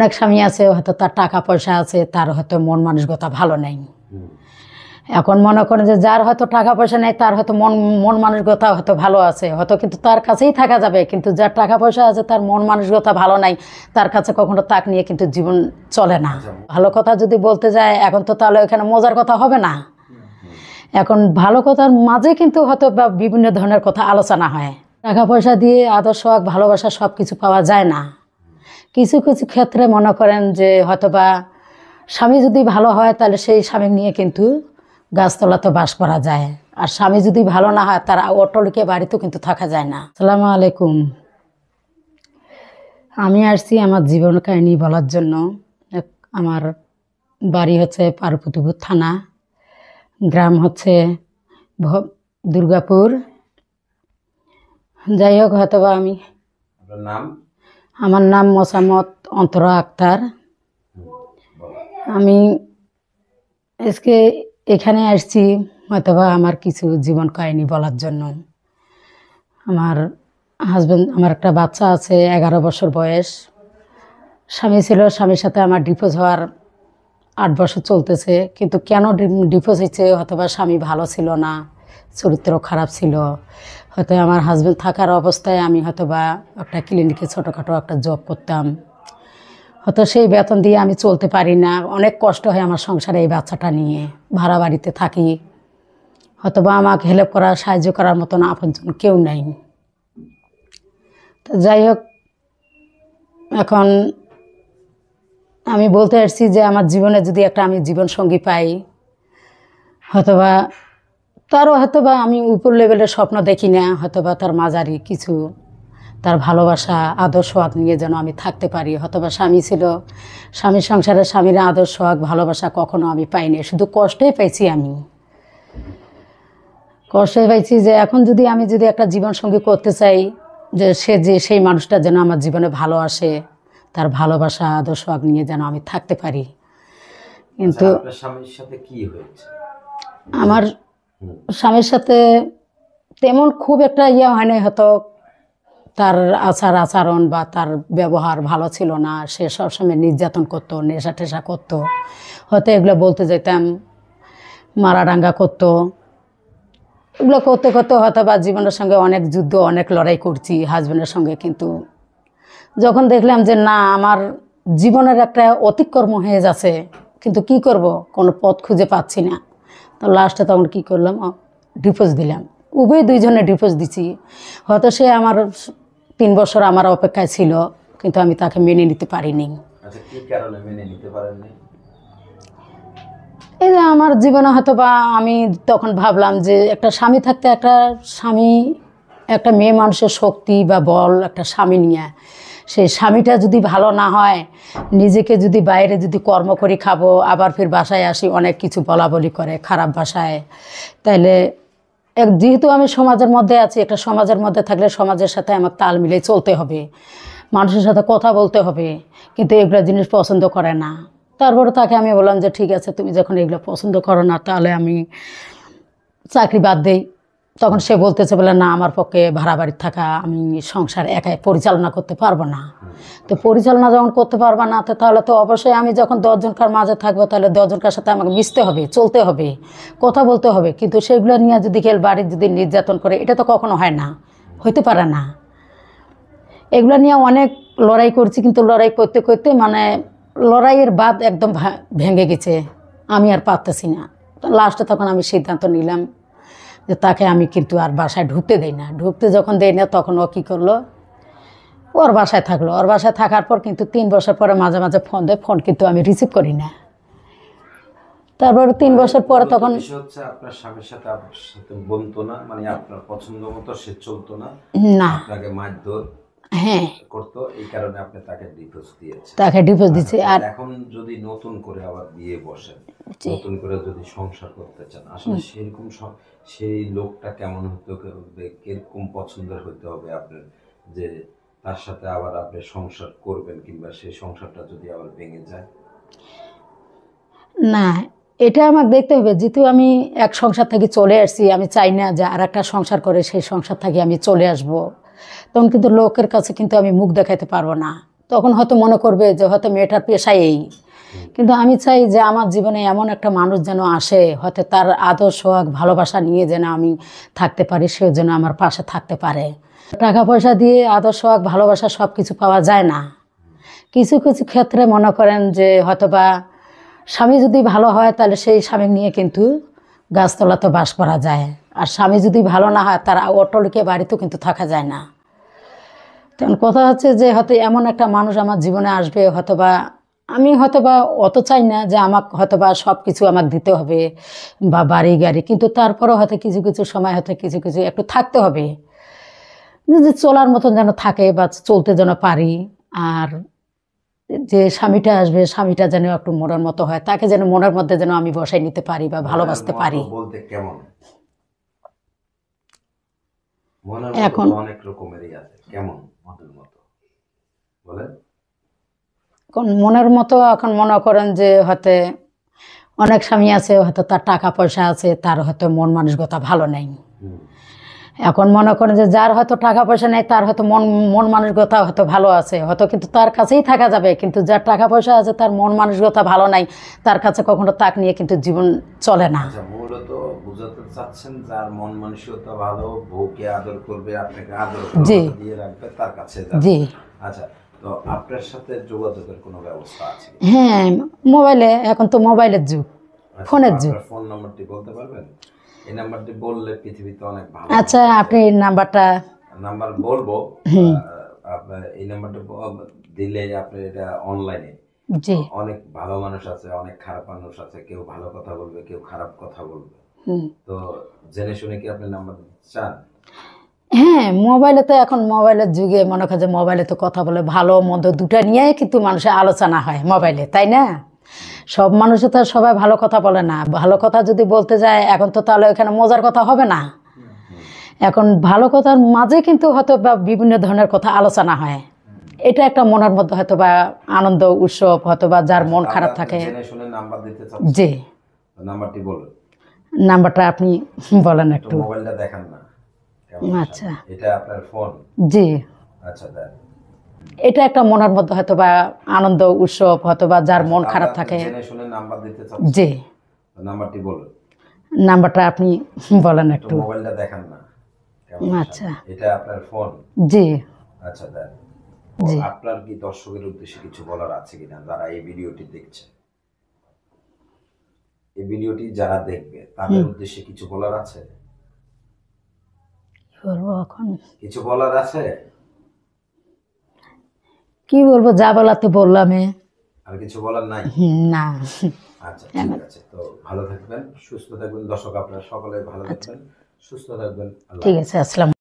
অনেক স্বামী আছে হয়তো তার টাকা পয়সা আছে তার হয়তো মন মানসিকতা ভালো নেই এখন মনে করেন যে যার হয়তো টাকা পয়সা নেই তার হয়তো মন মন মানসিকতা হয়তো ভালো আছে হয়তো কিন্তু তার কাছেই থাকা যাবে কিন্তু যার টাকা পয়সা আছে তার মন মানসিকতা ভালো নাই তার কাছে কখনো তাক নিয়ে কিন্তু জীবন চলে না ভালো কথা যদি বলতে যায় এখন তো তাহলে এখানে মজার কথা হবে না এখন ভালো কথার মাঝে কিন্তু হয়তো বিভিন্ন ধরনের কথা আলোচনা হয় টাকা পয়সা দিয়ে আদর্শ ভালোবাসা সব কিছু পাওয়া যায় না কিছু কিছু ক্ষেত্রে মনে করেন যে হয়তোবা স্বামী যদি ভালো হয় তাহলে সেই স্বামী নিয়ে কিন্তু গাছতলাতে বাস করা যায় আর স্বামী যদি ভালো না হয় তার অটলকে বাড়িতেও কিন্তু থাকা যায় না সালাম আলাইকুম আমি আসছি আমার জীবন কাহিনী বলার জন্য আমার বাড়ি হচ্ছে পার্বতীপুর থানা গ্রাম হচ্ছে দুর্গাপুর যাই হোক হয়তোবা আমি নাম আমার নাম মোসামত অন্তরা আক্তার আমি আজকে এখানে আসছি হয়তোবা আমার কিছু জীবন কাহিনী বলার জন্য আমার হাজব্যান্ড আমার একটা বাচ্চা আছে এগারো বছর বয়স স্বামী ছিল স্বামীর সাথে আমার ডিভোর্স হওয়ার আট বছর চলতেছে কিন্তু কেন ডিভোর্স হয়েছে অথবা স্বামী ভালো ছিল না চরিত্র খারাপ ছিল হয়তো আমার হাজব্যান্ড থাকার অবস্থায় আমি হয়তো বা একটা ক্লিনিকে ছোটোখাটো একটা জব করতাম হয়তো সেই বেতন দিয়ে আমি চলতে পারি না অনেক কষ্ট হয় আমার সংসারে এই বাচ্চাটা নিয়ে ভাড়া বাড়িতে থাকি হয়তো বা আমাকে হেল্প করার সাহায্য করার মতন আপনজন কেউ নাই তো যাই হোক এখন আমি বলতে আসছি যে আমার জীবনে যদি একটা আমি জীবনসঙ্গী পাই হয়তোবা তারও হয়তো বা আমি উপর লেভেলের স্বপ্ন দেখি না হয়তো বা তার মাঝারি কিছু তার ভালোবাসা আদর্শ আগ নিয়ে যেন আমি থাকতে পারি হয়তোবা স্বামী ছিল স্বামীর সংসারে স্বামীর আদর্শ আগ ভালোবাসা কখনো আমি পাইনি শুধু কষ্টই পাইছি আমি কষ্টই পাইছি যে এখন যদি আমি যদি একটা জীবনসঙ্গী করতে চাই যে সে যে সেই মানুষটা যেন আমার জীবনে ভালো আসে তার ভালোবাসা আদর্শ আগ নিয়ে যেন আমি থাকতে পারি কিন্তু আচ্ছা, আমার স্বামীর সাথে তেমন খুব একটা ইয়ে হয় নাই হতো তার আচার আচরণ বা তার ব্যবহার ভালো ছিল না সে সবসময় নির্যাতন করতো নেশা টেশা করতো হয়তো এগুলো বলতে যেতাম মারাডাঙ্গা করতো এগুলো করতে করতে হয়তো বা জীবনের সঙ্গে অনেক যুদ্ধ অনেক লড়াই করছি হাজব্যান্ডের সঙ্গে কিন্তু যখন দেখলাম যে না আমার জীবনের একটা অতিক্রম হয়ে যাচ্ছে কিন্তু কি করব কোনো পথ খুঁজে পাচ্ছি না তো লাস্টে তখন কী করলাম ডিভোর্স দিলাম উভয় দুইজনে ডিভোর্স দিছি হয়তো সে আমার তিন বছর আমার অপেক্ষায় ছিল কিন্তু আমি তাকে মেনে নিতে পারিনি আচ্ছা, এই যে আমার জীবনে হয়তো বা আমি তখন ভাবলাম যে একটা স্বামী থাকতে একটা স্বামী একটা মেয়ে মানুষের শক্তি বা বল একটা স্বামী নিয়ে সেই স্বামীটা যদি ভালো না হয় নিজেকে যদি বাইরে যদি কর্ম করি খাবো আবার ফির বাসায় আসি অনেক কিছু বলা বলি করে খারাপ ভাষায় তাইলে এক যেহেতু আমি সমাজের মধ্যে আছি একটা সমাজের মধ্যে থাকলে সমাজের সাথে আমার তাল মিলে চলতে হবে মানুষের সাথে কথা বলতে হবে কিন্তু এগুলো জিনিস পছন্দ করে না তারপরে তাকে আমি বললাম যে ঠিক আছে তুমি যখন এগুলো পছন্দ করো না তাহলে আমি চাকরি বাদ দেই তখন সে বলতেছে বলে না আমার পক্ষে ভাড়া বাড়ির থাকা আমি সংসার একাই পরিচালনা করতে পারবো না তো পরিচালনা যখন করতে পারবো না তো তাহলে তো অবশ্যই আমি যখন দশজনকার মাঝে থাকবো তাহলে দশজনকার সাথে আমাকে মিশতে হবে চলতে হবে কথা বলতে হবে কিন্তু সেগুলো নিয়ে যদি কেউ বাড়ির যদি নির্যাতন করে এটা তো কখনো হয় না হইতে পারে না এগুলো নিয়ে অনেক লড়াই করছি কিন্তু লড়াই করতে করতে মানে লড়াইয়ের বাদ একদম ভেঙে গেছে আমি আর পারতেছি না লাস্টে তখন আমি সিদ্ধান্ত নিলাম যে তাকে আমি কিন্তু আর বাসায় ঢুকতে দেই না ঢুকতে যখন দেই না তখন ও কী করলো ওর বাসায় থাকলো ওর বাসায় থাকার পর কিন্তু তিন বছর পরে মাঝে মাঝে ফোন দেয় ফোন কিন্তু আমি রিসিভ করি না তারপর তিন মানে বছর পরে তখন আপনার স্বামীর সাথে আপনার সাথে বলতো না মানে আপনার পছন্দ মতো সে চলতো না না আপনাকে মারধর হ্যাঁ করতো এই কারণে আপনি তাকে ডিভোর্স দিয়েছেন তাকে ডিভোর্স দিয়েছে আচ্ছা, আর এখন যদি নতুন করে আবার বিয়ে বসেন নতুন করে যদি সংসার করতে চান আসলে সেরকম সেই লোকটা কেমন হতে হবে কিরকম পছন্দের হতে হবে আপনার যে তার সাথে আবার আপনি সংসার করবেন কিংবা সেই সংসারটা যদি আবার ভেঙে যায় না এটা আমার দেখতে হবে যেহেতু আমি এক সংসার থেকে চলে আসছি আমি চাই না যে আর একটা সংসার করে সেই সংসার থেকে আমি চলে আসবো তখন কিন্তু লোকের কাছে কিন্তু আমি মুখ দেখাতে পারবো না তখন হয়তো মনে করবে যে হয়তো মেয়েটার পেশায় এই কিন্তু আমি চাই যে আমার জীবনে এমন একটা মানুষ যেন আসে হয়তো তার আদর্শ হোক ভালোবাসা নিয়ে যেন আমি থাকতে পারি সেও যেন আমার পাশে থাকতে পারে টাকা পয়সা দিয়ে আদর্শ হোক ভালোবাসা সব কিছু পাওয়া যায় না কিছু কিছু ক্ষেত্রে মনে করেন যে হয়তোবা স্বামী যদি ভালো হয় তাহলে সেই স্বামী নিয়ে কিন্তু গাছতলাতে বাস করা যায় আর স্বামী যদি ভালো না হয় তার অটলকে বাড়িতেও কিন্তু থাকা যায় না কারণ কথা হচ্ছে যে হয়তো এমন একটা মানুষ আমার জীবনে আসবে হয়তোবা আমি হয়তোবা অত চাই না যে আমাকে হয়তোবা সব কিছু আমাকে দিতে হবে বা বাড়ি গাড়ি কিন্তু তারপরেও হয়তো কিছু কিছু সময় হয়তো কিছু কিছু একটু থাকতে হবে যে চলার মতন যেন থাকে বা চলতে যেন পারি আর যে স্বামীটা আসবে স্বামীটা যেন একটু মনের মতো হয় তাকে যেন মনের মধ্যে যেন আমি বসাই নিতে পারি বা ভালোবাসতে পারি বলতে কেমন এখন অনেক রকমেরই আছে কেমন মনের মতো বলেন এখন মনের মতো এখন মনে করেন যে হতে অনেক স্বামী আছে হয়তো তার টাকা পয়সা আছে তার হয়তো মন মানসিকতা ভালো নেই এখন মনে করেন যে যার হয়তো টাকা পয়সা নেই তার হয়তো মন মন মানসিকতা হয়তো ভালো আছে হয়তো কিন্তু তার কাছেই থাকা যাবে কিন্তু যার টাকা পয়সা আছে তার মন মানসিকতা ভালো নাই তার কাছে কখনো তাক নিয়ে কিন্তু জীবন চলে না আচ্ছা, জি জি আচ্ছা, হ্যাঁ মোবাইলে এখন তো মোবাইলের যুগ আচ্ছা, ফোনের যুগ ফোন নম্বরটি বলতে পারবেন এই নাম্বারটি বললে পৃথিবীতে অনেক ভালো আচ্ছা আপনি নাম্বারটা নাম্বার বলবো এই নাম্বারটা দিলে আপনি এটা অনলাইনে জি অনেক ভালো মানুষ আছে অনেক খারাপ মানুষ আছে কেউ ভালো কথা বলবে কেউ খারাপ কথা বলবে তো জেনে শুনে কি আপনি নাম্বার চান হ্যাঁ মোবাইলে তো এখন মোবাইলের যুগে মনে হয় যে মোবাইলে তো কথা বলে ভালো মন্দ দুটা নিয়ে কিন্তু মানুষের আলোচনা হয় মোবাইলে তাই না সব মানুষের তো সবাই ভালো কথা বলে না ভালো কথা যদি বলতে যায় এখন তো তাহলে এখানে মজার কথা হবে না এখন ভালো কথার মাঝে কিন্তু হয়তো বা বিভিন্ন ধরনের কথা আলোচনা হয় এটা একটা মনের মধ্যে হয়তো বা আনন্দ উৎসব হয়তো বা যার মন খারাপ থাকে জি নাম্বারটি বলুন নাম্বারটা আপনি বলেন একটু মোবাইলটা দেখান না আচ্ছা এটা আপনার ফোন জি আচ্ছা এটা একটা মনের মধ্যে হয়তো বা আনন্দ উৎসব হয়তো বা যার মন খারাপ থাকে জি নাম্বারটি বলুন নাম্বারটা আপনি বলেন একটু মোবাইলটা দেখান না এই যারা দেখবে তাদের উদ্দেশ্যে কিছু বলার আছে কিছু বলার আছে কি বলবো যা বলার তো বললামে আর কিছু বলার নাই না আচ্ছা ঠিক আছে তো ভালো থাকবেন সুস্থ থাকবেন দর্শক আপনারা সকলে ভালো আচ্ছা। থাকবেন সুস্থ থাকবেন ঠিক আছে আসসালাম